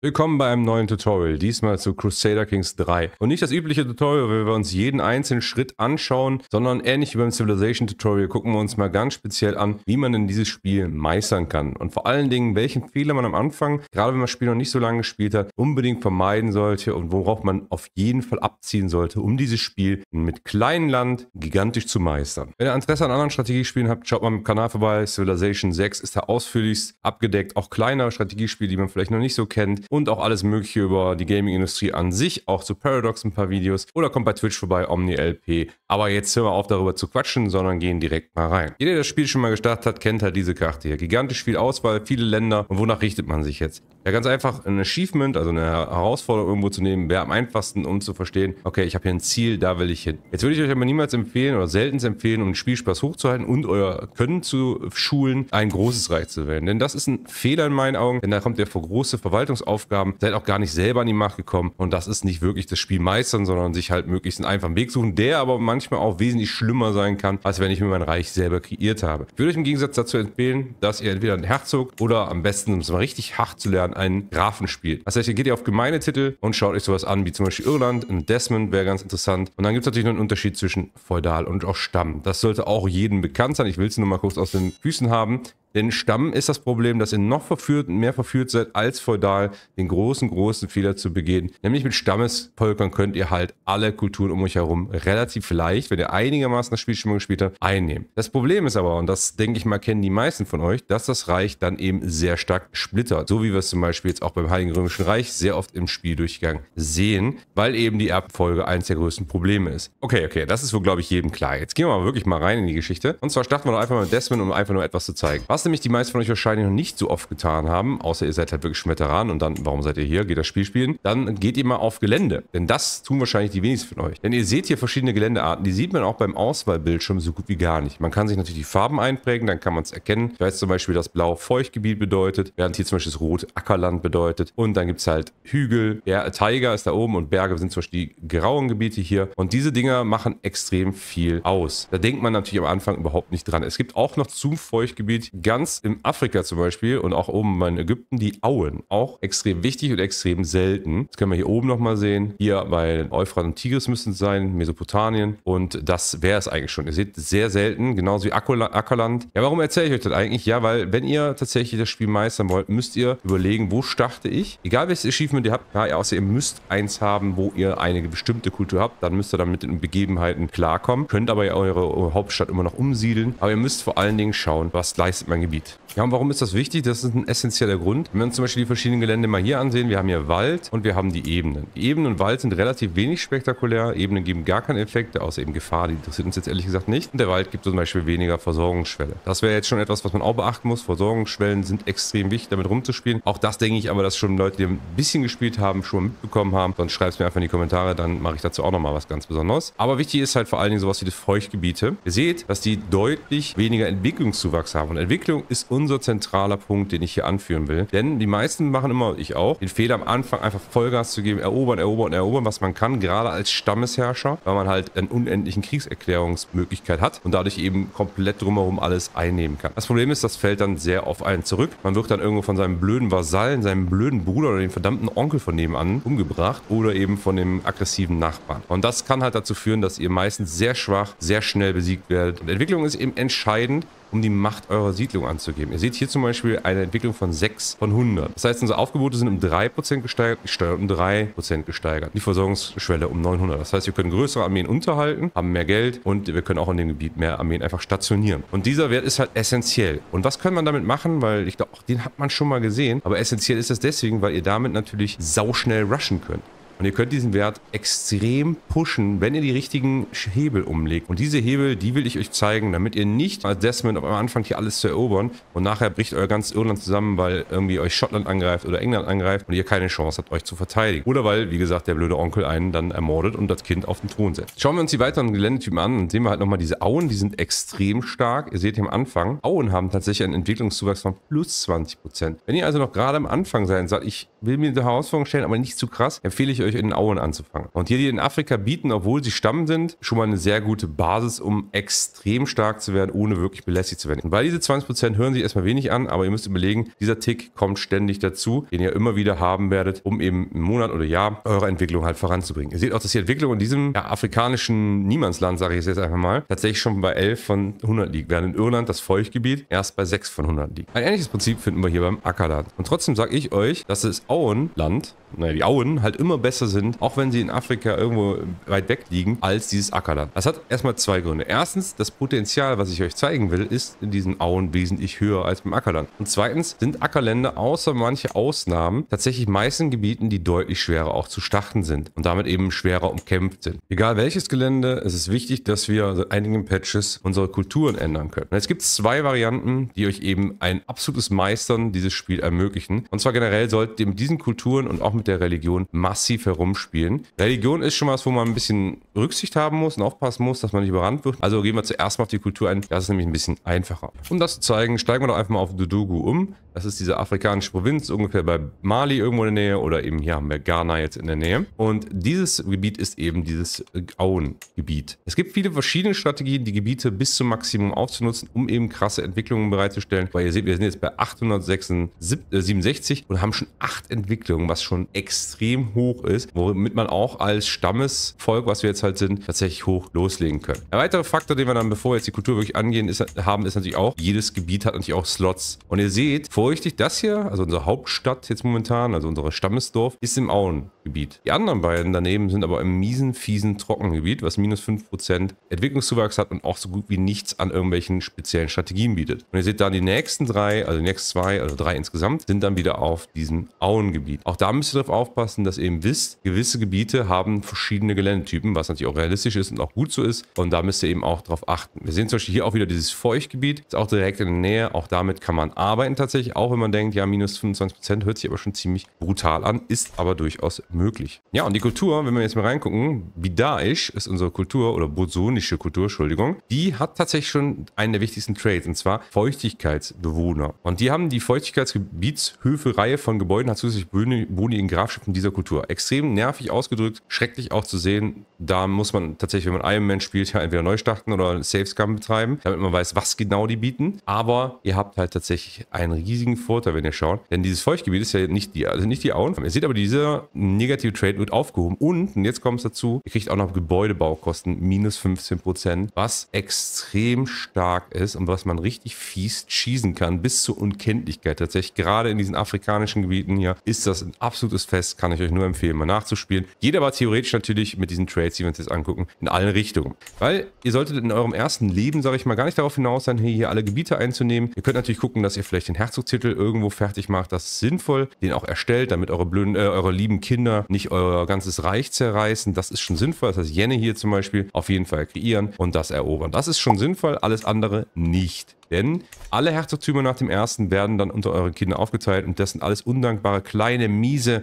Willkommen bei einem neuen Tutorial, diesmal zu Crusader Kings 3. Und nicht das übliche Tutorial, wo wir uns jeden einzelnen Schritt anschauen, sondern ähnlich wie beim Civilization Tutorial gucken wir uns mal ganz speziell an, wie man denn dieses Spiel meistern kann. Und vor allen Dingen, welchen Fehler man am Anfang, gerade wenn man das Spiel noch nicht so lange gespielt hat, unbedingt vermeiden sollte und worauf man auf jeden Fall abziehen sollte, um dieses Spiel mit kleinem Land gigantisch zu meistern. Wenn ihr Interesse an anderen Strategiespielen habt, schaut mal im Kanal vorbei. Civilization 6 ist da ausführlichst abgedeckt. Auch kleinere Strategiespiele, die man vielleicht noch nicht so kennt und auch alles mögliche über die Gaming-Industrie an sich, auch zu Paradox ein paar Videos oder kommt bei Twitch vorbei, OmniLP. Aber jetzt hören wir auf, darüber zu quatschen, sondern gehen direkt mal rein. Jeder, der das Spiel schon mal gestartet hat, kennt halt diese Karte hier. Gigantisch viel Auswahl, viele Länder und wonach richtet man sich jetzt? Ja, ganz einfach ein Achievement, also eine Herausforderung irgendwo zu nehmen, wäre am einfachsten, um zu verstehen, okay, ich habe hier ein Ziel, da will ich hin. Jetzt würde ich euch aber niemals empfehlen oder selten empfehlen, um den Spielspaß hochzuhalten und euer Können zu schulen, ein großes Reich zu wählen. Denn das ist ein Fehler in meinen Augen, denn da kommt ihr vor große Verwaltungsaufgaben, seid auch gar nicht selber an die Macht gekommen und das ist nicht wirklich das Spiel meistern, sondern sich halt möglichst einen einfachen Weg suchen, der aber manchmal auch wesentlich schlimmer sein kann, als wenn ich mir mein Reich selber kreiert habe. Ich würde euch im Gegensatz dazu empfehlen, dass ihr entweder einen Herzog oder am besten, um es mal richtig hart zu lernen, einen Grafen spielt. Das heißt, ihr geht ihr auf gemeine Titel und schaut euch sowas an, wie zum Beispiel Irland, ein Desmond wäre ganz interessant. Und dann gibt es natürlich noch einen Unterschied zwischen Feudal und auch Stamm. Das sollte auch jedem bekannt sein. Ich will es nur mal kurz aus den Füßen haben. Denn Stamm ist das Problem, dass ihr noch verführt, mehr verführt seid als feudal, den großen, großen Fehler zu begehen. Nämlich mit Stammesvölkern könnt ihr halt alle Kulturen um euch herum relativ leicht, wenn ihr einigermaßen das Spiel schon mal gespielt habt, einnehmen. Das Problem ist aber, und das denke ich mal kennen die meisten von euch, dass das Reich dann eben sehr stark splittert. So wie wir es zum Beispiel jetzt auch beim Heiligen Römischen Reich sehr oft im Spieldurchgang sehen, weil eben die Erbfolge eines der größten Probleme ist. Okay, okay, das ist wohl, glaube ich, jedem klar. Jetzt gehen wir mal wirklich mal rein in die Geschichte. Und zwar starten wir doch einfach mal mit Desmond, um einfach nur etwas zu zeigen. Was was nämlich die meisten von euch wahrscheinlich noch nicht so oft getan haben, außer ihr seid halt wirklich schon Veteran und dann, warum seid ihr hier, geht das Spiel spielen, dann geht ihr mal auf Gelände. Denn das tun wahrscheinlich die wenigsten von euch. Denn ihr seht hier verschiedene Geländearten, die sieht man auch beim Auswahlbildschirm so gut wie gar nicht. Man kann sich natürlich die Farben einprägen, dann kann man es erkennen. Ich weiß zum Beispiel, dass Blau Feuchtgebiet bedeutet, während hier zum Beispiel das Rot Ackerland bedeutet. Und dann gibt es halt Hügel, der Tiger ist da oben und Berge sind zum Beispiel die grauen Gebiete hier. Und diese Dinger machen extrem viel aus. Da denkt man natürlich am Anfang überhaupt nicht dran. Es gibt auch noch zum Feuchtgebiet ganz in Afrika zum Beispiel und auch oben in Ägypten die Auen. Auch extrem wichtig und extrem selten. Das können wir hier oben nochmal sehen. Hier bei Euphrat und Tigris müssen es sein, Mesopotamien. Und das wäre es eigentlich schon. Ihr seht, sehr selten, genauso wie Ackerland. Ja, warum erzähle ich euch das eigentlich? Ja, weil wenn ihr tatsächlich das Spiel meistern wollt, müsst ihr überlegen, wo starte ich? Egal welches Achievement ihr habt, ja, außer ihr müsst eins haben, wo ihr eine bestimmte Kultur habt, dann müsst ihr dann mit den Begebenheiten klarkommen. Könnt aber eure Hauptstadt immer noch umsiedeln. Aber ihr müsst vor allen Dingen schauen, was leistet man gebied. Ja, und warum ist das wichtig? Das ist ein essentieller Grund. Wenn wir uns zum Beispiel die verschiedenen Gelände mal hier ansehen, wir haben hier Wald und wir haben die Ebenen. Ebenen und Wald sind relativ wenig spektakulär. Ebenen geben gar keinen Effekt, außer eben Gefahr, die interessiert uns jetzt ehrlich gesagt nicht. Und der Wald gibt zum Beispiel weniger Versorgungsschwelle. Das wäre jetzt schon etwas, was man auch beachten muss. Versorgungsschwellen sind extrem wichtig, damit rumzuspielen. Auch das denke ich aber, dass schon Leute, die ein bisschen gespielt haben, schon mal mitbekommen haben. Sonst schreibt es mir einfach in die Kommentare, dann mache ich dazu auch nochmal was ganz Besonderes. Aber wichtig ist halt vor allen Dingen sowas wie das Feuchtgebiete. Ihr seht, dass die deutlich weniger Entwicklungszuwachs haben. Und Entwicklung ist uns unser zentraler Punkt, den ich hier anführen will. Denn die meisten machen immer, ich auch, den Fehler am Anfang einfach Vollgas zu geben, erobern, erobern, erobern, was man kann, gerade als Stammesherrscher, weil man halt einen unendlichen Kriegserklärungsmöglichkeit hat und dadurch eben komplett drumherum alles einnehmen kann. Das Problem ist, das fällt dann sehr auf einen zurück. Man wird dann irgendwo von seinem blöden Vasallen, seinem blöden Bruder oder dem verdammten Onkel von nebenan umgebracht oder eben von dem aggressiven Nachbarn. Und das kann halt dazu führen, dass ihr meistens sehr schwach, sehr schnell besiegt werdet. Und Entwicklung ist eben entscheidend, um die Macht eurer Siedlung anzugeben. Ihr seht hier zum Beispiel eine Entwicklung von 6 von 100. Das heißt, unsere Aufgebote sind um 3% gesteigert, die Steuern um 3% gesteigert, die Versorgungsschwelle um 900. Das heißt, wir können größere Armeen unterhalten, haben mehr Geld und wir können auch in dem Gebiet mehr Armeen einfach stationieren. Und dieser Wert ist halt essentiell. Und was können wir damit machen? Weil ich glaube, den hat man schon mal gesehen. Aber essentiell ist das deswegen, weil ihr damit natürlich sauschnell rushen könnt. Und ihr könnt diesen Wert extrem pushen, wenn ihr die richtigen Hebel umlegt. Und diese Hebel, die will ich euch zeigen, damit ihr nicht als Desmond am Anfang hier alles zu erobern und nachher bricht euer ganz Irland zusammen, weil irgendwie euch Schottland angreift oder England angreift und ihr keine Chance habt, euch zu verteidigen. Oder weil, wie gesagt, der blöde Onkel einen dann ermordet und das Kind auf den Thron setzt. Schauen wir uns die weiteren Geländetypen an und sehen wir halt nochmal diese Auen, die sind extrem stark. Ihr seht hier am Anfang, Auen haben tatsächlich einen Entwicklungszuwachs von plus 20%. Wenn ihr also noch gerade am Anfang seid und sagt, ich will mir eine Herausforderung stellen, aber nicht zu krass, empfehle ich euch euch in Auen anzufangen. Und hier die in Afrika bieten, obwohl sie Stamm sind, schon mal eine sehr gute Basis, um extrem stark zu werden, ohne wirklich belästigt zu werden. Und weil diese 20% hören sich erstmal wenig an, aber ihr müsst überlegen, dieser Tick kommt ständig dazu, den ihr immer wieder haben werdet, um eben einen Monat oder Jahr eure Entwicklung halt voranzubringen. Ihr seht auch, dass die Entwicklung in diesem ja, afrikanischen Niemandsland, sage ich jetzt einfach mal, tatsächlich schon bei 11 von 100 liegt, während in Irland das Feuchtgebiet erst bei 6 von 100 liegt. Ein ähnliches Prinzip finden wir hier beim Ackerland. Und trotzdem sage ich euch, dass das Auenland naja, die Auen halt immer besser sind, auch wenn sie in Afrika irgendwo weit weg liegen, als dieses Ackerland. Das hat erstmal zwei Gründe. Erstens, das Potenzial, was ich euch zeigen will, ist in diesen Auen wesentlich höher als beim Ackerland. Und zweitens sind Ackerländer außer manche Ausnahmen tatsächlich meisten Gebieten, die deutlich schwerer auch zu starten sind und damit eben schwerer umkämpft sind. Egal welches Gelände, es ist wichtig, dass wir in einigen Patches unsere Kulturen ändern können. Und es gibt zwei Varianten, die euch eben ein absolutes Meistern dieses Spiel ermöglichen. Und zwar generell solltet ihr mit diesen Kulturen und auch mit mit der Religion massiv herumspielen. Religion ist schon was, wo man ein bisschen Rücksicht haben muss und aufpassen muss, dass man nicht überrannt wird. Also gehen wir zuerst mal auf die Kultur ein. Das ist nämlich ein bisschen einfacher. Um das zu zeigen, steigen wir doch einfach mal auf Dudugu um. Das ist diese afrikanische Provinz, ungefähr bei Mali irgendwo in der Nähe oder eben hier haben wir Ghana jetzt in der Nähe. Und dieses Gebiet ist eben dieses Auen-Gebiet. Es gibt viele verschiedene Strategien, die Gebiete bis zum Maximum aufzunutzen, um eben krasse Entwicklungen bereitzustellen. Weil ihr seht, wir sind jetzt bei 867 äh, und haben schon acht Entwicklungen, was schon extrem hoch ist, womit man auch als Stammesvolk, was wir jetzt halt sind, tatsächlich hoch loslegen können. Ein weiterer Faktor, den wir dann, bevor wir jetzt die Kultur wirklich angehen, ist, haben, ist natürlich auch, jedes Gebiet hat natürlich auch Slots. Und ihr seht, vor genau Das hier, also unsere Hauptstadt jetzt momentan, also unser Stammesdorf, ist im Auen. Gebiet. Die anderen beiden daneben sind aber im miesen, fiesen Trockengebiet, was minus 5% Entwicklungszuwachs hat und auch so gut wie nichts an irgendwelchen speziellen Strategien bietet. Und ihr seht da die nächsten drei, also die nächsten zwei, also drei insgesamt, sind dann wieder auf diesem Auengebiet. Auch da müsst ihr darauf aufpassen, dass ihr eben wisst, gewisse Gebiete haben verschiedene Geländetypen, was natürlich auch realistisch ist und auch gut so ist. Und da müsst ihr eben auch darauf achten. Wir sehen zum Beispiel hier auch wieder dieses Feuchtgebiet, ist auch direkt in der Nähe. Auch damit kann man arbeiten tatsächlich, auch wenn man denkt, ja, minus 25% hört sich aber schon ziemlich brutal an, ist aber durchaus möglich möglich. Ja, und die Kultur, wenn wir jetzt mal reingucken, Bidaisch ist unsere Kultur oder bosonische Kultur, Entschuldigung, die hat tatsächlich schon einen der wichtigsten Trades, und zwar Feuchtigkeitsbewohner. Und die haben die Feuchtigkeitsgebietshöfe-Reihe von Gebäuden, hat zusätzlich Boni, in Grafschaften dieser Kultur. Extrem nervig ausgedrückt, schrecklich auch zu sehen. Da muss man tatsächlich, wenn man Iron Man spielt, ja entweder neu starten oder Safe-Scam betreiben, damit man weiß, was genau die bieten. Aber ihr habt halt tatsächlich einen riesigen Vorteil, wenn ihr schaut. Denn dieses Feuchtgebiet ist ja nicht die, also nicht die Auen. Ihr seht aber diese negative negative Trade wird aufgehoben. Und, und jetzt kommt es dazu, ihr kriegt auch noch Gebäudebaukosten minus 15 was extrem stark ist und was man richtig fies schießen kann, bis zur Unkenntlichkeit. Tatsächlich, gerade in diesen afrikanischen Gebieten hier ist das ein absolutes Fest, kann ich euch nur empfehlen, mal nachzuspielen. Geht aber theoretisch natürlich mit diesen Trades, die wir uns jetzt angucken, in allen Richtungen. Weil ihr solltet in eurem ersten Leben, sage ich mal, gar nicht darauf hinaus sein, hier, hier alle Gebiete einzunehmen. Ihr könnt natürlich gucken, dass ihr vielleicht den Herzogstitel irgendwo fertig macht. Das ist sinnvoll, den auch erstellt, damit eure blöden, äh, eure lieben Kinder nicht euer ganzes Reich zerreißen. Das ist schon sinnvoll. Das heißt, Jenne hier zum Beispiel auf jeden Fall kreieren und das erobern. Das ist schon sinnvoll, alles andere nicht. Denn alle Herzogtümer nach dem ersten werden dann unter euren Kindern aufgeteilt und das sind alles undankbare, kleine, miese,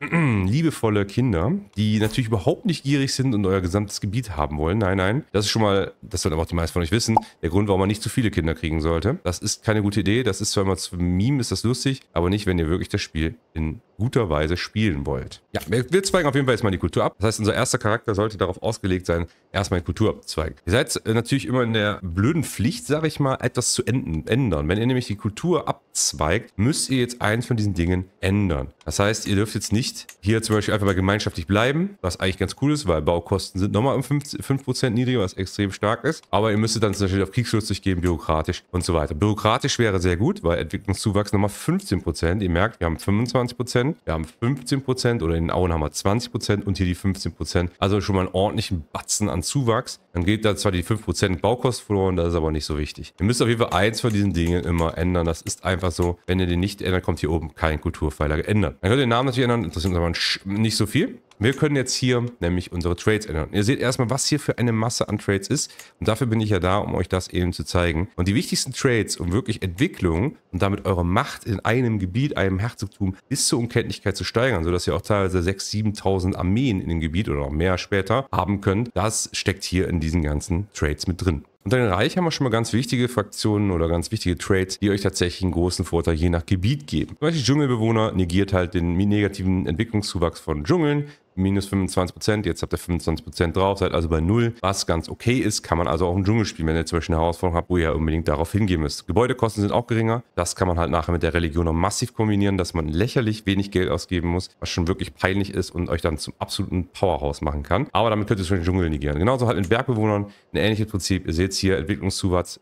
liebevolle Kinder, die natürlich überhaupt nicht gierig sind und euer gesamtes Gebiet haben wollen. Nein, nein, das ist schon mal, das sollten aber auch die meisten von euch wissen, der Grund, warum man nicht zu viele Kinder kriegen sollte. Das ist keine gute Idee, das ist zwar immer zu Meme, ist das lustig, aber nicht, wenn ihr wirklich das Spiel in guter Weise spielen wollt. Ja, wir, zweigen auf jeden Fall jetzt mal die Kultur ab. Das heißt, unser erster Charakter sollte darauf ausgelegt sein, erstmal die Kultur abzweigen. Ihr seid äh, natürlich immer in der blöden Pflicht, sage ich mal, etwas das zu ändern. Wenn ihr nämlich die Kultur abzweigt, müsst ihr jetzt eins von diesen Dingen ändern. Das heißt, ihr dürft jetzt nicht hier zum Beispiel einfach mal gemeinschaftlich bleiben, was eigentlich ganz cool ist, weil Baukosten sind nochmal um 5%, 5 niedriger, was extrem stark ist. Aber ihr müsstet dann zum Beispiel auf Kriegsschutz durchgehen, bürokratisch und so weiter. Bürokratisch wäre sehr gut, weil Entwicklungszuwachs nochmal 15%. Ihr merkt, wir haben 25%, wir haben 15% oder in den Auen haben wir 20% und hier die 15%. Also schon mal einen ordentlichen Batzen an Zuwachs. Dann geht da zwar die 5% Baukost verloren, das ist aber nicht so wichtig. Ihr müsst auf jeden Fall eins von diesen Dingen immer ändern. Das ist einfach so. Wenn ihr den nicht ändert, kommt hier oben kein Kulturpfeiler geändert. Dann könnt ihr den Namen natürlich ändern, interessiert uns aber nicht so viel wir können jetzt hier nämlich unsere Trades ändern. Ihr seht erstmal, was hier für eine Masse an Trades ist. Und dafür bin ich ja da, um euch das eben zu zeigen. Und die wichtigsten Trades, um wirklich Entwicklung und damit eure Macht in einem Gebiet, einem Herzogtum bis zur Unkenntlichkeit zu steigern, sodass ihr auch teilweise 6.000, 7.000 Armeen in dem Gebiet oder noch mehr später haben könnt, das steckt hier in diesen ganzen Trades mit drin. Unter den Reich haben wir schon mal ganz wichtige Fraktionen oder ganz wichtige Trades, die euch tatsächlich einen großen Vorteil je nach Gebiet geben. Zum Beispiel Dschungelbewohner negiert halt den negativen Entwicklungszuwachs von Dschungeln, minus 25%, Prozent. jetzt habt ihr 25% Prozent drauf, seid also bei null. Was ganz okay ist, kann man also auch im Dschungel spielen, wenn ihr zum Beispiel eine Herausforderung habt, wo ihr ja unbedingt darauf hingehen müsst. Gebäudekosten sind auch geringer. Das kann man halt nachher mit der Religion noch massiv kombinieren, dass man lächerlich wenig Geld ausgeben muss, was schon wirklich peinlich ist und euch dann zum absoluten Powerhouse machen kann. Aber damit könnt ihr schon den Dschungel negieren. Genauso halt mit Bergbewohnern, ein ähnliches Prinzip. Ihr seht jetzt hier Entwicklungszuwachs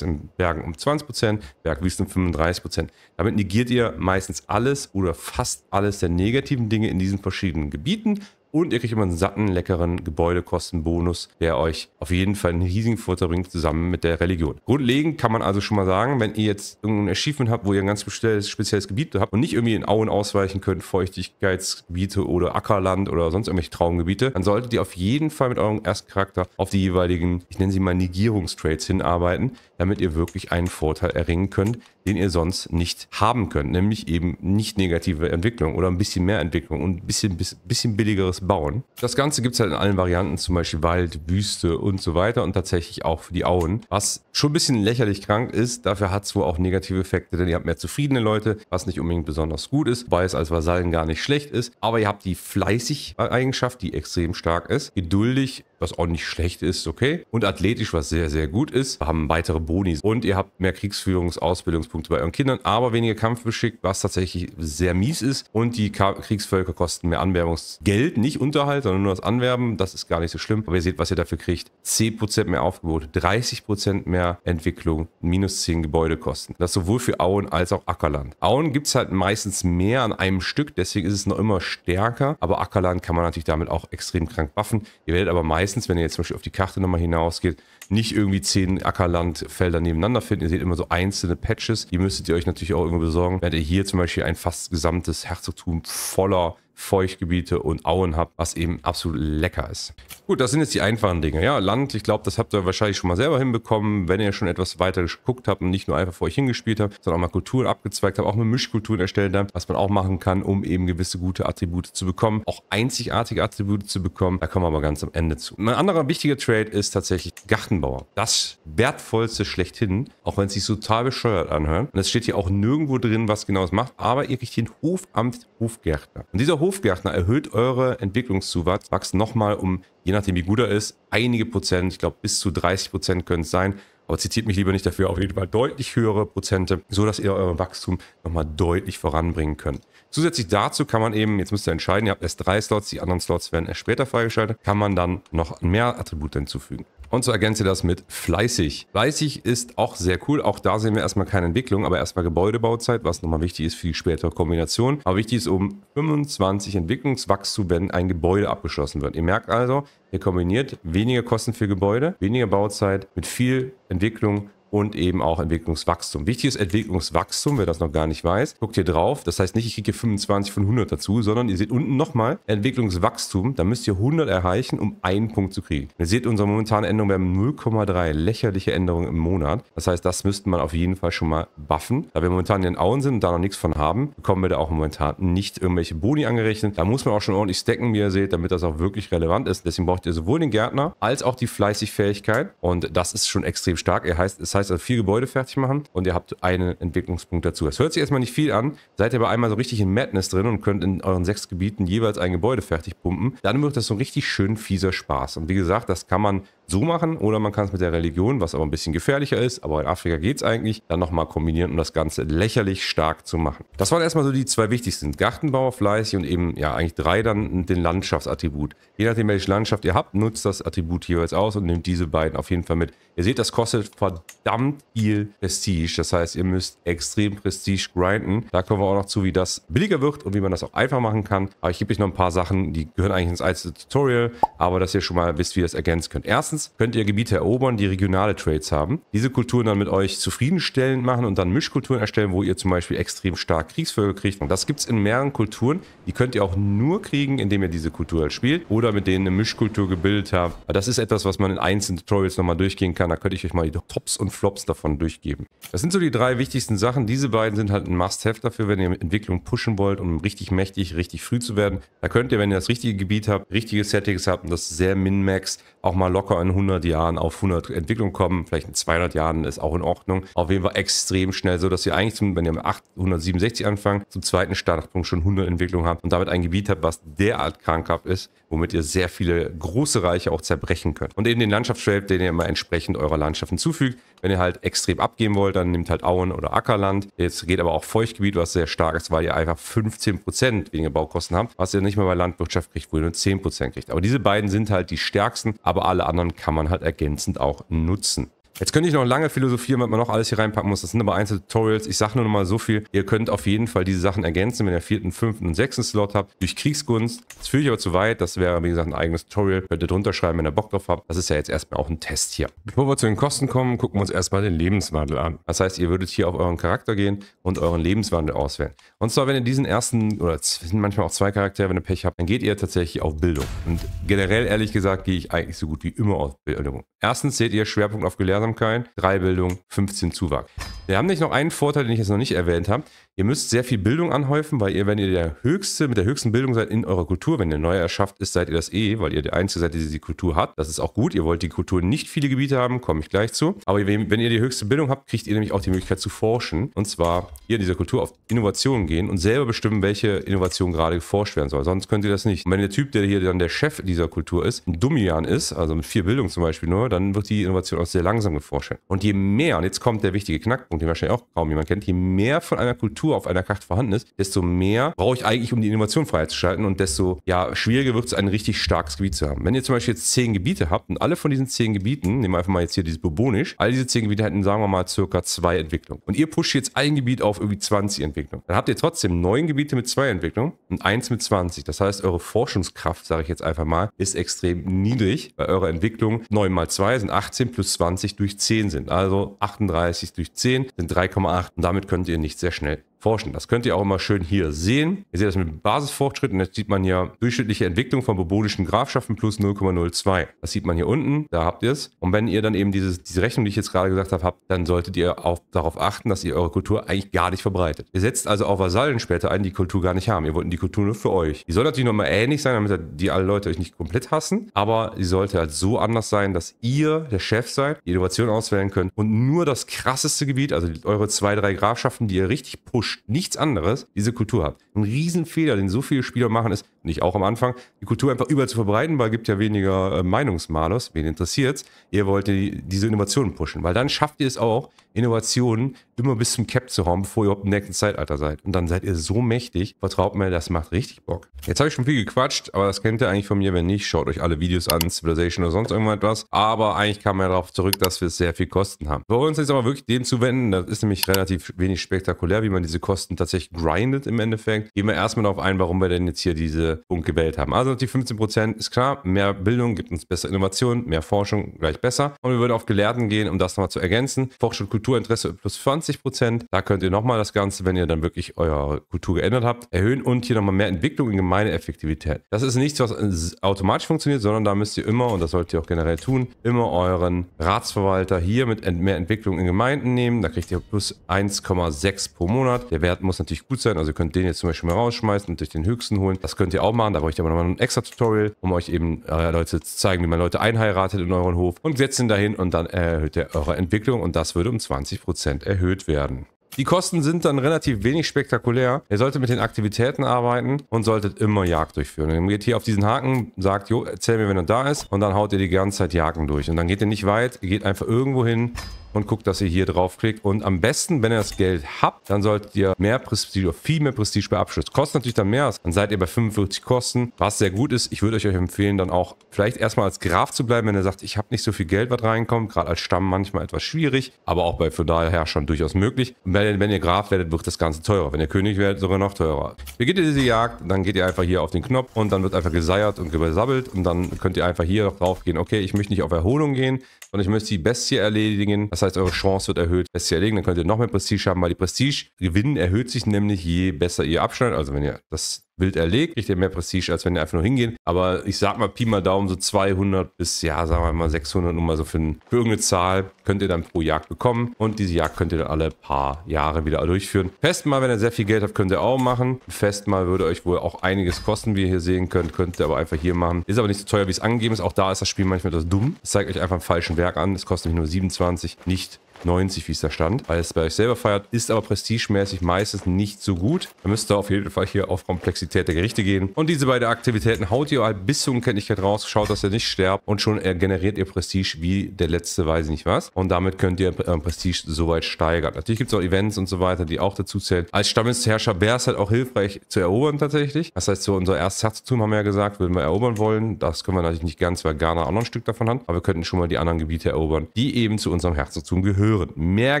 in Bergen um 20%, Bergwiesen um 35%. Damit negiert ihr meistens alles oder fast alles der negativen Dinge in diesen verschiedenen Gebieten und ihr kriegt immer einen satten, leckeren Gebäudekostenbonus, der euch auf jeden Fall einen riesigen Vorteil bringt, zusammen mit der Religion. Grundlegend kann man also schon mal sagen, wenn ihr jetzt irgendein Achievement habt, wo ihr ein ganz spezielles, Gebiet habt und nicht irgendwie in Auen ausweichen könnt, Feuchtigkeitsgebiete oder Ackerland oder sonst irgendwelche Traumgebiete, dann solltet ihr auf jeden Fall mit eurem Erstcharakter auf die jeweiligen, ich nenne sie mal Negierungstrades hinarbeiten, damit ihr wirklich einen Vorteil erringen könnt, den ihr sonst nicht haben könnt. Nämlich eben nicht negative Entwicklung oder ein bisschen mehr Entwicklung und ein bisschen, bisschen billigeres das bauen. Das Ganze gibt es halt in allen Varianten, zum Beispiel Wald, Wüste und so weiter und tatsächlich auch für die Auen. Was schon ein bisschen lächerlich krank ist, dafür hat es wohl auch negative Effekte, denn ihr habt mehr zufriedene Leute, was nicht unbedingt besonders gut ist, weil es als Vasallen gar nicht schlecht ist. Aber ihr habt die fleißig Eigenschaft, die extrem stark ist, geduldig, was auch nicht schlecht ist, okay, und athletisch, was sehr, sehr gut ist. Wir haben weitere Boni und ihr habt mehr Kriegsführungs-Ausbildungspunkte bei euren Kindern, aber weniger Kampfbeschick, was tatsächlich sehr mies ist und die Kriegsvölker kosten mehr Anwerbungsgeld, nicht nicht Unterhalt, sondern nur das Anwerben. Das ist gar nicht so schlimm. Aber ihr seht, was ihr dafür kriegt. 10% mehr Aufgebot, 30% mehr Entwicklung, minus 10 Gebäudekosten. Das sowohl für Auen als auch Ackerland. Auen gibt es halt meistens mehr an einem Stück, deswegen ist es noch immer stärker. Aber Ackerland kann man natürlich damit auch extrem krank buffen. Ihr werdet aber meistens, wenn ihr jetzt zum Beispiel auf die Karte nochmal hinausgeht, nicht irgendwie 10 Ackerlandfelder nebeneinander finden. Ihr seht immer so einzelne Patches. Die müsstet ihr euch natürlich auch irgendwo besorgen. Werdet ihr hier zum Beispiel ein fast gesamtes Herzogtum voller Feuchtgebiete und Auen habt, was eben absolut lecker ist. Gut, das sind jetzt die einfachen Dinge. Ja, Land, ich glaube, das habt ihr wahrscheinlich schon mal selber hinbekommen, wenn ihr schon etwas weiter geguckt habt und nicht nur einfach vor euch hingespielt habt, sondern auch mal Kulturen abgezweigt habt, auch mal Mischkulturen erstellt habt, was man auch machen kann, um eben gewisse gute Attribute zu bekommen, auch einzigartige Attribute zu bekommen. Da kommen wir aber ganz am Ende zu. Mein anderer wichtiger Trade ist tatsächlich Gartenbauer. Das wertvollste schlechthin, auch wenn es sich total bescheuert anhört. Und es steht hier auch nirgendwo drin, was genau es macht, aber ihr kriegt den Hofamt Hofgärtner. Und dieser Hof Hofgärtner erhöht eure Entwicklungszuwachs wachs nochmal um, je nachdem wie gut er ist, einige Prozent, ich glaube bis zu 30 Prozent können es sein. Aber zitiert mich lieber nicht dafür, auf jeden Fall deutlich höhere Prozente, so dass ihr euer Wachstum nochmal deutlich voranbringen könnt. Zusätzlich dazu kann man eben, jetzt müsst ihr entscheiden, ihr habt erst drei Slots, die anderen Slots werden erst später freigeschaltet, kann man dann noch mehr Attribute hinzufügen. Und so ergänze das mit fleißig. Fleißig ist auch sehr cool. Auch da sehen wir erstmal keine Entwicklung, aber erstmal Gebäudebauzeit, was nochmal wichtig ist für die spätere Kombination. Aber wichtig ist um 25 Entwicklungswachstum, wenn ein Gebäude abgeschlossen wird. Ihr merkt also, ihr kombiniert weniger Kosten für Gebäude, weniger Bauzeit mit viel Entwicklung und eben auch Entwicklungswachstum. Wichtig ist Entwicklungswachstum, wer das noch gar nicht weiß, guckt hier drauf. Das heißt nicht, ich kriege 25 von 100 dazu, sondern ihr seht unten nochmal Entwicklungswachstum. Da müsst ihr 100 erreichen, um einen Punkt zu kriegen. ihr seht unsere momentane Änderung, wir haben 0,3 lächerliche Änderungen im Monat. Das heißt, das müsste man auf jeden Fall schon mal buffen. Da wir momentan in den Auen sind und da noch nichts von haben, bekommen wir da auch momentan nicht irgendwelche Boni angerechnet. Da muss man auch schon ordentlich stacken, wie ihr seht, damit das auch wirklich relevant ist. Deswegen braucht ihr sowohl den Gärtner als auch die Fleißigfähigkeit. Und das ist schon extrem stark. Er heißt, es hat heißt also vier Gebäude fertig machen und ihr habt einen Entwicklungspunkt dazu. Das hört sich erstmal nicht viel an, seid ihr aber einmal so richtig in Madness drin und könnt in euren sechs Gebieten jeweils ein Gebäude fertig pumpen, dann wird das so ein richtig schön fieser Spaß. Und wie gesagt, das kann man so machen oder man kann es mit der Religion, was aber ein bisschen gefährlicher ist, aber in Afrika geht es eigentlich, dann nochmal kombinieren, um das Ganze lächerlich stark zu machen. Das waren erstmal so die zwei wichtigsten, Gartenbauer, fleißig und eben, ja, eigentlich drei dann den Landschaftsattribut. Je nachdem, welche Landschaft ihr habt, nutzt das Attribut jeweils aus und nehmt diese beiden auf jeden Fall mit. Ihr seht, das kostet verdammt viel Prestige, das heißt, ihr müsst extrem Prestige grinden. Da kommen wir auch noch zu, wie das billiger wird und wie man das auch einfach machen kann. Aber ich gebe euch noch ein paar Sachen, die gehören eigentlich ins einzelne Tutorial, aber dass ihr schon mal wisst, wie ihr das ergänzen könnt. Erstens Erachtens könnt ihr Gebiete erobern, die regionale Trades haben. Diese Kulturen dann mit euch zufriedenstellend machen und dann Mischkulturen erstellen, wo ihr zum Beispiel extrem stark Kriegsvögel kriegt. Und das gibt es in mehreren Kulturen. Die könnt ihr auch nur kriegen, indem ihr diese Kultur halt spielt oder mit denen eine Mischkultur gebildet habt. Aber das ist etwas, was man in einzelnen Tutorials nochmal durchgehen kann. Da könnte ich euch mal die Tops und Flops davon durchgeben. Das sind so die drei wichtigsten Sachen. Diese beiden sind halt ein Must-Have dafür, wenn ihr Entwicklung pushen wollt, um richtig mächtig, richtig früh zu werden. Da könnt ihr, wenn ihr das richtige Gebiet habt, richtige Settings habt und das sehr min-max, auch mal locker in 100 Jahren auf 100 Entwicklung kommen. Vielleicht in 200 Jahren ist auch in Ordnung. Auf jeden Fall extrem schnell, so dass ihr eigentlich, zum, wenn ihr mit 867 anfangt, zum zweiten Startpunkt schon 100 Entwicklung habt und damit ein Gebiet habt, was derart krankhaft ist, womit ihr sehr viele große Reiche auch zerbrechen könnt. Und eben den Landschaftsschwelb, den ihr immer entsprechend eurer Landschaft hinzufügt. Wenn ihr halt extrem abgeben wollt, dann nehmt halt Auen oder Ackerland. Jetzt geht aber auch Feuchtgebiet, was sehr stark ist, weil ihr einfach 15% weniger Baukosten habt, was ihr nicht mehr bei Landwirtschaft kriegt, wo ihr nur 10% kriegt. Aber diese beiden sind halt die stärksten, aber alle anderen kann man halt ergänzend auch nutzen. Jetzt könnte ich noch lange philosophieren, was man noch alles hier reinpacken muss. Das sind aber einzelne Tutorials. Ich sage nur noch mal so viel. Ihr könnt auf jeden Fall diese Sachen ergänzen, wenn ihr vierten, fünften und sechsten Slot habt, durch Kriegsgunst. Das führe ich aber zu weit. Das wäre, wie gesagt, ein eigenes Tutorial. Könnt ihr drunter schreiben, wenn ihr Bock drauf habt. Das ist ja jetzt erstmal auch ein Test hier. Bevor wir zu den Kosten kommen, gucken wir uns erstmal den Lebenswandel an. Das heißt, ihr würdet hier auf euren Charakter gehen und euren Lebenswandel auswählen. Und zwar, wenn ihr diesen ersten, oder sind manchmal auch zwei Charaktere, wenn ihr Pech habt, dann geht ihr tatsächlich auf Bildung. Und generell, ehrlich gesagt, gehe ich eigentlich so gut wie immer auf Bildung. Erstens seht ihr Schwerpunkt auf Gelehrsamkeit, 3 Bildung, 15 Zuwachs. Wir haben nicht noch einen Vorteil, den ich jetzt noch nicht erwähnt habe. Ihr müsst sehr viel Bildung anhäufen, weil ihr, wenn ihr der höchste, mit der höchsten Bildung seid in eurer Kultur, wenn ihr neu erschafft ist, seid ihr das eh, weil ihr der Einzige seid, der diese Kultur hat. Das ist auch gut. Ihr wollt die Kultur nicht viele Gebiete haben, komme ich gleich zu. Aber wenn ihr die höchste Bildung habt, kriegt ihr nämlich auch die Möglichkeit zu forschen. Und zwar hier in dieser Kultur auf Innovationen gehen und selber bestimmen, welche Innovation gerade geforscht werden soll. Sonst könnt ihr das nicht. Und wenn der Typ, der hier dann der Chef dieser Kultur ist, ein Dummian ist, also mit vier Bildung zum Beispiel nur, dann wird die Innovation auch sehr langsam geforscht. Und je mehr, und jetzt kommt der wichtige Knackpunkt, den wahrscheinlich auch kaum jemand kennt, je mehr von einer Kultur Struktur auf einer Karte vorhanden ist, desto mehr brauche ich eigentlich, um die Innovation freizuschalten und desto ja, schwieriger wird es, ein richtig starkes Gebiet zu haben. Wenn ihr zum Beispiel jetzt zehn Gebiete habt und alle von diesen zehn Gebieten, nehmen wir einfach mal jetzt hier dieses Bourbonisch, all diese zehn Gebiete hätten, sagen wir mal, circa zwei Entwicklungen. Und ihr pusht jetzt ein Gebiet auf irgendwie 20 Entwicklungen. Dann habt ihr trotzdem neun Gebiete mit zwei Entwicklungen und eins mit 20. Das heißt, eure Forschungskraft, sage ich jetzt einfach mal, ist extrem niedrig, weil eure Entwicklung 9 mal 2 sind 18 plus 20 durch 10 sind. Also 38 durch 10 sind 3,8 und damit könnt ihr nicht sehr schnell forschen. Das könnt ihr auch immer schön hier sehen. Ihr seht das mit Basisfortschritt und jetzt sieht man hier durchschnittliche Entwicklung von bobodischen Grafschaften plus 0,02. Das sieht man hier unten, da habt ihr es. Und wenn ihr dann eben dieses, diese Rechnung, die ich jetzt gerade gesagt habe, habt, dann solltet ihr auch darauf achten, dass ihr eure Kultur eigentlich gar nicht verbreitet. Ihr setzt also auch Vasallen später ein, die Kultur gar nicht haben. Ihr wollt die Kultur nur für euch. Die soll natürlich nochmal ähnlich sein, damit die alle Leute euch nicht komplett hassen, aber sie sollte halt so anders sein, dass ihr der Chef seid, die Innovation auswählen könnt und nur das krasseste Gebiet, also eure zwei, drei Grafschaften, die ihr richtig pusht, nichts anderes diese Kultur habt. Ein Riesenfehler, den so viele Spieler machen, ist, nicht auch am Anfang, die Kultur einfach überall zu verbreiten, weil es gibt ja weniger äh, Meinungsmalers, wen interessiert's. Ihr wollt die, diese Innovationen pushen, weil dann schafft ihr es auch, Innovationen immer bis zum Cap zu hauen, bevor ihr überhaupt im nächsten Zeitalter seid. Und dann seid ihr so mächtig. Vertraut mir, das macht richtig Bock. Jetzt habe ich schon viel gequatscht, aber das kennt ihr eigentlich von mir. Wenn nicht, schaut euch alle Videos an, Civilization oder sonst irgendwas. Aber eigentlich kam man darauf zurück, dass wir sehr viel Kosten haben. Wollen wir uns jetzt aber wirklich dem zuwenden, das ist nämlich relativ wenig spektakulär, wie man diese Kosten tatsächlich grindet im Endeffekt. Gehen wir erstmal darauf ein, warum wir denn jetzt hier diese Punkt gewählt haben. Also die 15% ist klar, mehr Bildung gibt uns bessere Innovation, mehr Forschung gleich besser. Und wir würden auf Gelehrten gehen, um das nochmal zu ergänzen. Forschung, Kulturinteresse plus 20 20 Prozent. Da könnt ihr nochmal das Ganze, wenn ihr dann wirklich eure Kultur geändert habt, erhöhen und hier nochmal mehr Entwicklung in Gemeindeeffektivität. Das ist nichts, was automatisch funktioniert, sondern da müsst ihr immer, und das solltet ihr auch generell tun, immer euren Ratsverwalter hier mit mehr Entwicklung in Gemeinden nehmen. Da kriegt ihr plus 1,6 pro Monat. Der Wert muss natürlich gut sein. Also ihr könnt den jetzt zum Beispiel mal rausschmeißen und durch den höchsten holen. Das könnt ihr auch machen. Da brauche ich aber nochmal ein extra Tutorial, um euch eben äh, Leute zu zeigen, wie man Leute einheiratet in euren Hof. Und setzt ihn dahin und dann erhöht ihr eure Entwicklung und das würde um 20% erhöht erhöht werden. Die Kosten sind dann relativ wenig spektakulär. Ihr solltet mit den Aktivitäten arbeiten und solltet immer Jagd durchführen. Ihr geht hier auf diesen Haken, sagt, jo, erzähl mir, wenn er da ist. Und dann haut ihr die ganze Zeit Jagen durch. Und dann geht ihr nicht weit, ihr geht einfach irgendwo hin und guckt, dass ihr hier draufklickt. Und am besten, wenn ihr das Geld habt, dann solltet ihr mehr Prestige oder viel mehr Prestige bei Abschluss. Kostet natürlich dann mehr, dann seid ihr bei 45 Kosten, was sehr gut ist. Ich würde euch empfehlen, dann auch vielleicht erstmal als Graf zu bleiben, wenn ihr sagt, ich habe nicht so viel Geld, was reinkommt. Gerade als Stamm manchmal etwas schwierig, aber auch bei Feudalherrschern durchaus möglich. Und wenn, wenn ihr Graf werdet, wird das Ganze teurer. Wenn ihr König werdet, sogar noch teurer. Beginnt ihr diese Jagd, dann geht ihr einfach hier auf den Knopf und dann wird einfach geseiert und gesabbelt und dann könnt ihr einfach hier drauf gehen, okay, ich möchte nicht auf Erholung gehen, sondern ich möchte die Bestie erledigen. Das heißt, heißt, eure Chance wird erhöht, es zu erlegen. Dann könnt ihr noch mehr Prestige haben, weil die prestige gewinnen erhöht sich nämlich, je besser ihr abschneidet. Also wenn ihr das wild erlegt, kriegt er mehr Prestige, als wenn er einfach nur hingeht. Aber ich sag mal, Pi mal Daumen, so 200 bis, ja, sagen wir mal 600, nur mal so für, für irgendeine Zahl, könnt ihr dann pro Jagd bekommen. Und diese Jagd könnt ihr dann alle paar Jahre wieder durchführen. Festmal, wenn ihr sehr viel Geld habt, könnt ihr auch machen. Festmal würde euch wohl auch einiges kosten, wie ihr hier sehen könnt. Könnt ihr aber einfach hier machen. Ist aber nicht so teuer, wie es angegeben ist. Auch da ist das Spiel manchmal das dumm. Es zeigt euch einfach einen falschen Werk an. Es kostet nämlich nur 27, nicht 90, wie es da stand, als bei euch selber feiert. Ist aber prestigemäßig meistens nicht so gut. Ihr müsst ihr auf jeden Fall hier auf Komplexität der Gerichte gehen. Und diese beiden Aktivitäten haut ihr halt bis zur Unkenntlichkeit raus. Schaut, dass ihr nicht sterbt. Und schon generiert ihr Prestige wie der letzte, weiß ich nicht was. Und damit könnt ihr ähm, Prestige soweit steigern. Natürlich gibt es auch Events und so weiter, die auch dazu zählen. Als Stammesherrscher wäre es halt auch hilfreich zu erobern tatsächlich. Das heißt, so unser erstes Herzogtum haben wir ja gesagt, würden wir erobern wollen. Das können wir natürlich nicht ganz, weil Ghana auch noch ein Stück davon hat. Aber wir könnten schon mal die anderen Gebiete erobern, die eben zu unserem Herzogtum gehören hören. Mehr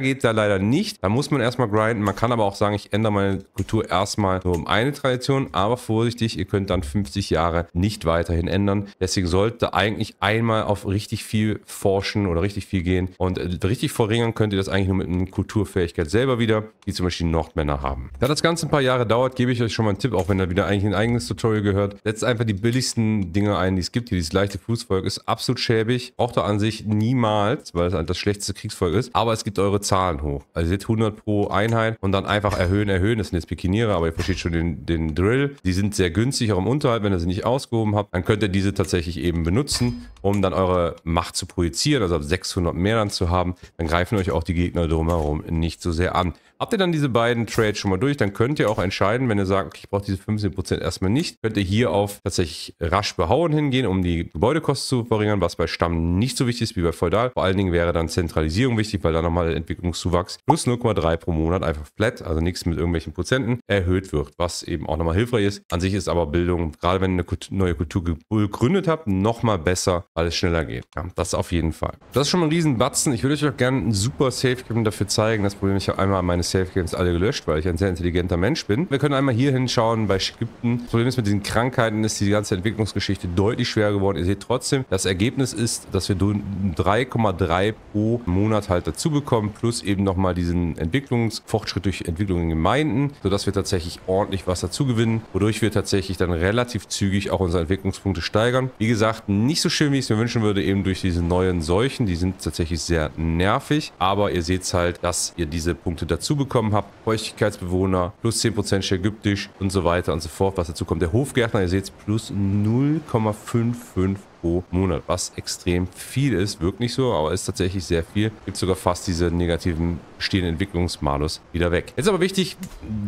geht da leider nicht. Da muss man erstmal grinden. Man kann aber auch sagen, ich ändere meine Kultur erstmal nur um eine Tradition, aber vorsichtig, ihr könnt dann 50 Jahre nicht weiterhin ändern. Deswegen sollte eigentlich einmal auf richtig viel forschen oder richtig viel gehen und äh, richtig verringern könnt ihr das eigentlich nur mit einer Kulturfähigkeit selber wieder, die zum Beispiel Nordmänner haben. Da das Ganze ein paar Jahre dauert, gebe ich euch schon mal einen Tipp, auch wenn da wieder eigentlich ein eigenes Tutorial gehört. Setzt einfach die billigsten Dinge ein, die es gibt. Hier Dieses leichte Fußvolk ist absolut schäbig. Braucht er an sich niemals, weil es halt das schlechteste Kriegsvolk ist aber es gibt eure Zahlen hoch. Also jetzt 100 pro Einheit und dann einfach erhöhen, erhöhen. Das sind jetzt Pikiniere, aber ihr versteht schon den, den Drill. Die sind sehr günstig auch im Unterhalt, wenn ihr sie nicht ausgehoben habt. Dann könnt ihr diese tatsächlich eben benutzen, um dann eure Macht zu projizieren, also ab 600 mehr dann zu haben. Dann greifen euch auch die Gegner drumherum nicht so sehr an. Habt ihr dann diese beiden Trades schon mal durch, dann könnt ihr auch entscheiden, wenn ihr sagt, okay, ich brauche diese 15% erstmal nicht, könnt ihr hier auf tatsächlich rasch behauen hingehen, um die Gebäudekosten zu verringern, was bei Stamm nicht so wichtig ist wie bei Feudal. Vor allen Dingen wäre dann Zentralisierung wichtig, weil da nochmal Entwicklungszuwachs plus 0,3 pro Monat einfach flat, also nichts mit irgendwelchen Prozenten, erhöht wird, was eben auch nochmal hilfreich ist. An sich ist aber Bildung, gerade wenn ihr eine neue Kultur gegründet habt, nochmal besser, weil es schneller geht. Ja, das auf jeden Fall. Das ist schon mal ein Riesenbatzen. Ich würde euch auch gerne ein super Safe-Game dafür zeigen. Das Problem, ich habe einmal meines Safe Games alle gelöscht, weil ich ein sehr intelligenter Mensch bin. Wir können einmal hier hinschauen bei Skripten. Das Problem ist, mit diesen Krankheiten ist die ganze Entwicklungsgeschichte deutlich schwer geworden. Ihr seht trotzdem, das Ergebnis ist, dass wir 3,3 pro Monat halt dazu bekommen, plus eben nochmal diesen Entwicklungsfortschritt durch Entwicklung in Gemeinden, sodass wir tatsächlich ordentlich was dazu gewinnen, wodurch wir tatsächlich dann relativ zügig auch unsere Entwicklungspunkte steigern. Wie gesagt, nicht so schön, wie ich es mir wünschen würde, eben durch diese neuen Seuchen. Die sind tatsächlich sehr nervig, aber ihr seht es halt, dass ihr diese Punkte dazu bekommen habt. Feuchtigkeitsbewohner, plus 10% Schergyptisch und so weiter und so fort, was dazu kommt. Der Hofgärtner, ihr seht es, plus 0,55 pro Monat, was extrem viel ist. Wirkt nicht so, aber ist tatsächlich sehr viel. Gibt sogar fast diese negativen stehenden Entwicklungsmalus wieder weg. Jetzt aber wichtig,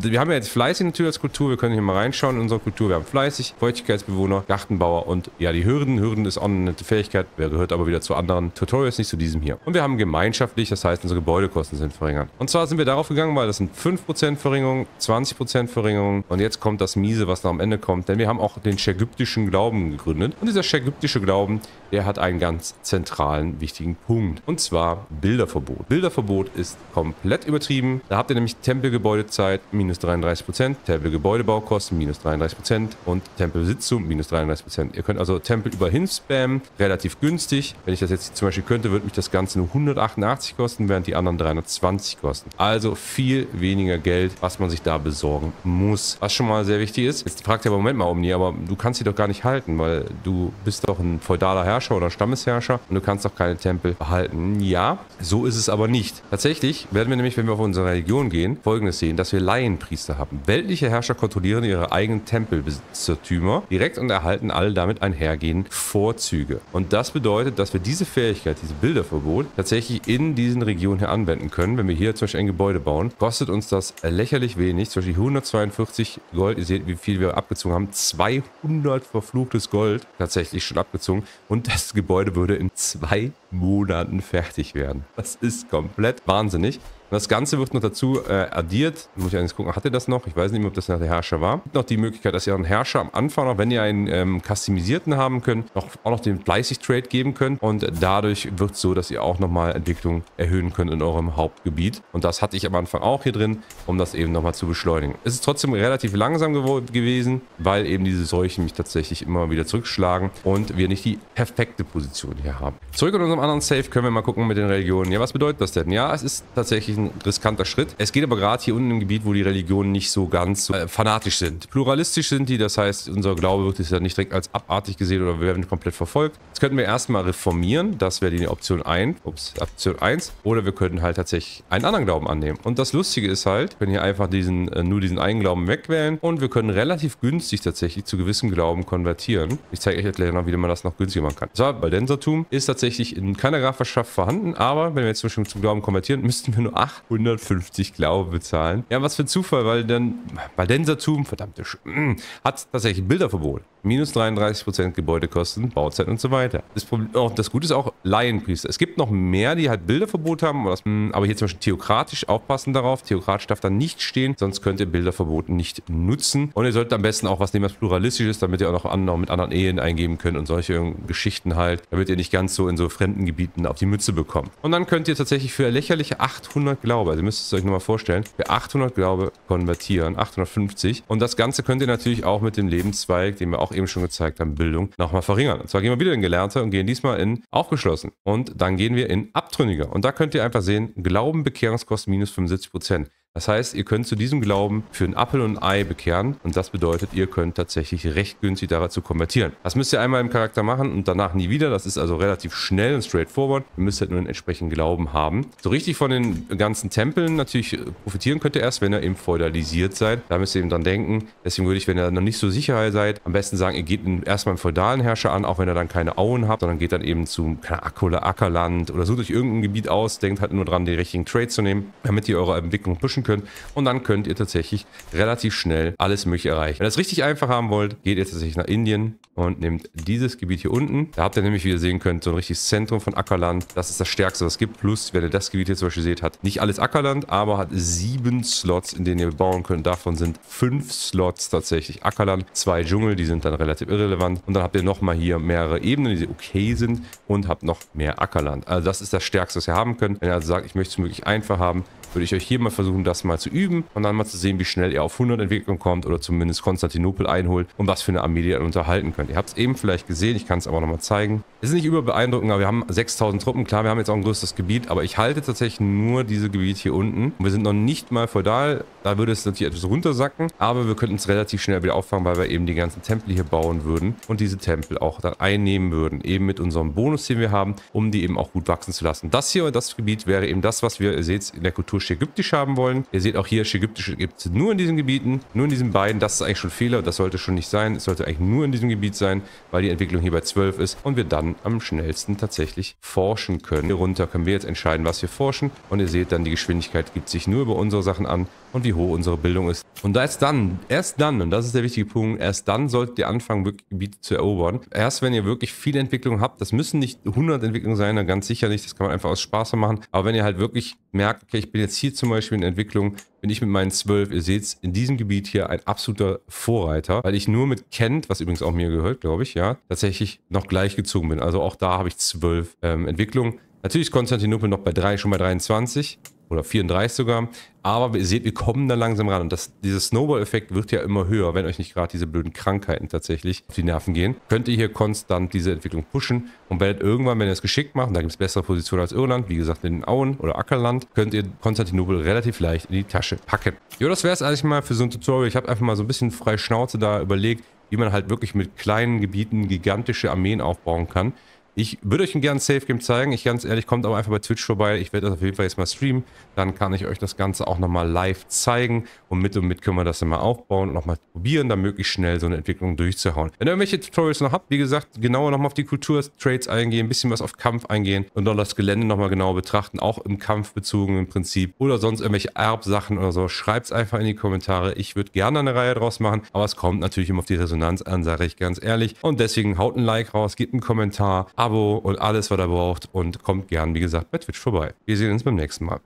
wir haben ja jetzt fleißig natürlich als Kultur. Wir können hier mal reinschauen in unsere Kultur. Wir haben fleißig, Feuchtigkeitsbewohner, Gartenbauer und ja, die Hürden. Hürden ist auch eine nette Fähigkeit. Wer gehört aber wieder zu anderen Tutorials, nicht zu diesem hier. Und wir haben gemeinschaftlich, das heißt, unsere Gebäudekosten sind verringert. Und zwar sind wir darauf gegangen, weil das sind 5% Verringerung, 20% Verringerung und jetzt kommt das Miese, was da am Ende kommt, denn wir haben auch den schägyptischen Glauben gegründet. Und dieser schergyptische glauben, der hat einen ganz zentralen, wichtigen Punkt. Und zwar Bilderverbot. Bilderverbot ist komplett übertrieben. Da habt ihr nämlich Tempelgebäudezeit minus 33%, Tempelgebäudebaukosten minus 33% und Tempelbesitzung minus 33%. Ihr könnt also Tempel überhin spammen, relativ günstig. Wenn ich das jetzt zum Beispiel könnte, würde mich das Ganze nur 188 kosten, während die anderen 320 kosten. Also viel weniger Geld, was man sich da besorgen muss. Was schon mal sehr wichtig ist. Jetzt fragt ihr aber, Moment mal, Omni, aber du kannst sie doch gar nicht halten, weil du bist doch ein ein feudaler Herrscher oder Stammesherrscher und du kannst auch keine Tempel behalten. Ja, so ist es aber nicht. Tatsächlich werden wir nämlich, wenn wir auf unsere Religion gehen, folgendes sehen, dass wir Laienpriester haben. Weltliche Herrscher kontrollieren ihre eigenen Tempelbesitzertümer direkt und erhalten alle damit einhergehenden Vorzüge. Und das bedeutet, dass wir diese Fähigkeit, dieses Bilderverbot, tatsächlich in diesen Regionen hier anwenden können. Wenn wir hier zum Beispiel ein Gebäude bauen, kostet uns das lächerlich wenig. Zum Beispiel 142 Gold. Ihr seht, wie viel wir abgezogen haben. 200 verfluchtes Gold tatsächlich schon abgezogen hochgezogen und das Gebäude würde in zwei Monaten fertig werden. Das ist komplett wahnsinnig. Das Ganze wird noch dazu äh, addiert. Muss ich eigentlich gucken, hatte das noch? Ich weiß nicht mehr, ob das nach der Herrscher war. Gibt noch die Möglichkeit, dass ihr einen Herrscher am Anfang, noch, wenn ihr einen ähm, customisierten haben könnt, noch, auch noch den 30-Trade geben könnt. Und dadurch wird es so, dass ihr auch nochmal Entwicklung erhöhen könnt in eurem Hauptgebiet. Und das hatte ich am Anfang auch hier drin, um das eben nochmal zu beschleunigen. Es ist trotzdem relativ langsam gewesen, weil eben diese Seuchen mich tatsächlich immer wieder zurückschlagen und wir nicht die perfekte Position hier haben. Zurück in unserem anderen Safe können wir mal gucken mit den Religionen. Ja, was bedeutet das denn? Ja, es ist tatsächlich ein riskanter Schritt. Es geht aber gerade hier unten im Gebiet, wo die Religionen nicht so ganz äh, fanatisch sind. Pluralistisch sind die, das heißt, unser Glaube wird jetzt ja nicht direkt als abartig gesehen oder wir werden komplett verfolgt. Jetzt könnten wir erstmal reformieren, das wäre die Option 1, ups, Option 1. Oder wir könnten halt tatsächlich einen anderen Glauben annehmen. Und das Lustige ist halt, wir können hier einfach diesen, äh, nur diesen einen Glauben wegwählen und wir können relativ günstig tatsächlich zu gewissen Glauben konvertieren. Ich zeige euch jetzt gleich noch, wie man das noch günstiger machen kann. So, Baldensertum ist tatsächlich in keiner Grafschaft vorhanden, aber wenn wir jetzt zum Beispiel zum Glauben konvertieren, müssten wir nur 8 Tag 150 Glaube bezahlen. Ja, was für ein Zufall, weil dann Valdensertum, verdammte Sch mm, hat tatsächlich ein Bilderverbot. Minus 33% Gebäudekosten, Bauzeit und so weiter. Das, Problem, oh, das Gute ist auch Laienpriester. Es gibt noch mehr, die halt Bilderverbot haben. Das, hm, aber hier zum Beispiel theokratisch aufpassen darauf. Theokratisch darf da nicht stehen, sonst könnt ihr Bilderverbot nicht nutzen. Und ihr solltet am besten auch was nehmen, was pluralistisch ist, damit ihr auch noch, an, noch mit anderen Ehen eingeben könnt und solche Geschichten halt, damit ihr nicht ganz so in so fremden Gebieten auf die Mütze bekommt. Und dann könnt ihr tatsächlich für lächerliche 800 Glaube, also ihr müsst es euch nochmal vorstellen, für 800 Glaube konvertieren, 850. Und das Ganze könnt ihr natürlich auch mit dem Lebenszweig, den wir auch auch eben schon gezeigt haben, Bildung nochmal verringern. Und zwar gehen wir wieder in Gelernte und gehen diesmal in Aufgeschlossen. Und dann gehen wir in Abtrünniger. Und da könnt ihr einfach sehen, Glauben, Bekehrungskosten minus 75 Prozent. Das heißt, ihr könnt zu diesem Glauben für einen Appel und ein Ei bekehren und das bedeutet, ihr könnt tatsächlich recht günstig dazu konvertieren. Das müsst ihr einmal im Charakter machen und danach nie wieder. Das ist also relativ schnell und straightforward. Ihr müsst halt nur einen entsprechenden Glauben haben. So richtig von den ganzen Tempeln natürlich äh, profitieren könnt ihr erst, wenn ihr eben feudalisiert seid. Da müsst ihr eben dran denken. Deswegen würde ich, wenn ihr noch nicht so sicher seid, am besten sagen, ihr geht erstmal einen feudalen Herrscher an, auch wenn ihr dann keine Auen habt, sondern geht dann eben zum Akola, Ackerland oder sucht euch irgendein Gebiet aus. Denkt halt nur dran, die richtigen Trades zu nehmen, damit ihr eure Entwicklung pushen pushen könnt. Und dann könnt ihr tatsächlich relativ schnell alles mögliche erreichen. Wenn ihr es richtig einfach haben wollt, geht ihr tatsächlich nach Indien und nehmt dieses Gebiet hier unten. Da habt ihr nämlich, wie ihr sehen könnt, so ein richtiges Zentrum von Ackerland. Das ist das Stärkste, was es gibt. Plus, wenn ihr das Gebiet hier zum Beispiel seht, hat nicht alles Ackerland, aber hat sieben Slots, in denen ihr bauen könnt. Davon sind fünf Slots tatsächlich Ackerland, zwei Dschungel, die sind dann relativ irrelevant. Und dann habt ihr nochmal hier mehrere Ebenen, die okay sind und habt noch mehr Ackerland. Also das ist das Stärkste, was ihr haben könnt. Wenn ihr also sagt, ich möchte es möglichst einfach haben, würde ich euch hier mal versuchen, das mal zu üben und dann mal zu sehen, wie schnell ihr auf 100 Entwicklung kommt oder zumindest Konstantinopel einholt und was für eine Armee ihr unterhalten könnt. Ihr habt es eben vielleicht gesehen, ich kann es aber nochmal zeigen. Es ist nicht überbeeindruckend, aber wir haben 6000 Truppen. Klar, wir haben jetzt auch ein größeres Gebiet, aber ich halte tatsächlich nur diese Gebiet hier unten. Und wir sind noch nicht mal feudal. Da würde es natürlich etwas runtersacken, aber wir könnten es relativ schnell wieder auffangen, weil wir eben die ganzen Tempel hier bauen würden und diese Tempel auch dann einnehmen würden. Eben mit unserem Bonus, den wir haben, um die eben auch gut wachsen zu lassen. Das hier, das Gebiet wäre eben das, was wir, ihr seht, in der Kultur zu Schägyptisch haben wollen. Ihr seht auch hier, Schägyptisch gibt es nur in diesen Gebieten, nur in diesen beiden. Das ist eigentlich schon Fehler, das sollte schon nicht sein. Es sollte eigentlich nur in diesem Gebiet sein, weil die Entwicklung hier bei 12 ist und wir dann am schnellsten tatsächlich forschen können. Hier runter können wir jetzt entscheiden, was wir forschen und ihr seht dann, die Geschwindigkeit gibt sich nur über unsere Sachen an und wie hoch unsere Bildung ist. Und da dann, erst dann, und das ist der wichtige Punkt, erst dann solltet ihr anfangen, wirklich Gebiete zu erobern. Erst wenn ihr wirklich viele Entwicklungen habt, das müssen nicht 100 Entwicklungen sein, ganz sicher nicht, das kann man einfach aus Spaß machen. Aber wenn ihr halt wirklich merkt, okay, ich bin jetzt hier zum Beispiel in Entwicklung, bin ich mit meinen 12, ihr seht es, in diesem Gebiet hier ein absoluter Vorreiter, weil ich nur mit Kent, was übrigens auch mir gehört, glaube ich, ja, tatsächlich noch gleichgezogen bin. Also auch da habe ich 12 ähm, Entwicklungen. Natürlich ist Konstantinopel noch bei 3, schon bei 23 oder 34 sogar. Aber ihr seht, wir kommen da langsam ran. Und das, dieser Snowball-Effekt wird ja immer höher, wenn euch nicht gerade diese blöden Krankheiten tatsächlich auf die Nerven gehen. Könnt ihr hier konstant diese Entwicklung pushen und werdet irgendwann, wenn ihr es geschickt macht, da gibt es bessere Positionen als Irland, wie gesagt in den Auen oder Ackerland, könnt ihr Konstantinopel relativ leicht in die Tasche packen. Jo, das wäre es eigentlich mal für so ein Tutorial. Ich habe einfach mal so ein bisschen frei Schnauze da überlegt, wie man halt wirklich mit kleinen Gebieten gigantische Armeen aufbauen kann. Ich würde euch gerne ein Safe Game zeigen. Ich ganz ehrlich, kommt aber einfach bei Twitch vorbei. Ich werde das auf jeden Fall jetzt mal streamen. Dann kann ich euch das Ganze auch nochmal live zeigen. Und mit und mit können wir das dann mal aufbauen und nochmal probieren, da möglichst schnell so eine Entwicklung durchzuhauen. Wenn ihr irgendwelche Tutorials noch habt, wie gesagt, genauer nochmal auf die Kultur-Trades eingehen, ein bisschen was auf Kampf eingehen und dann das Gelände nochmal genau betrachten, auch im Kampf bezogen im Prinzip. Oder sonst irgendwelche Erbsachen oder so. Schreibt es einfach in die Kommentare. Ich würde gerne eine Reihe draus machen, aber es kommt natürlich immer auf die Resonanz an, sage ich ganz ehrlich. Und deswegen haut ein Like raus, gebt einen Kommentar Abo und alles, was ihr braucht und kommt gern, wie gesagt, bei Twitch vorbei. Wir sehen uns beim nächsten Mal.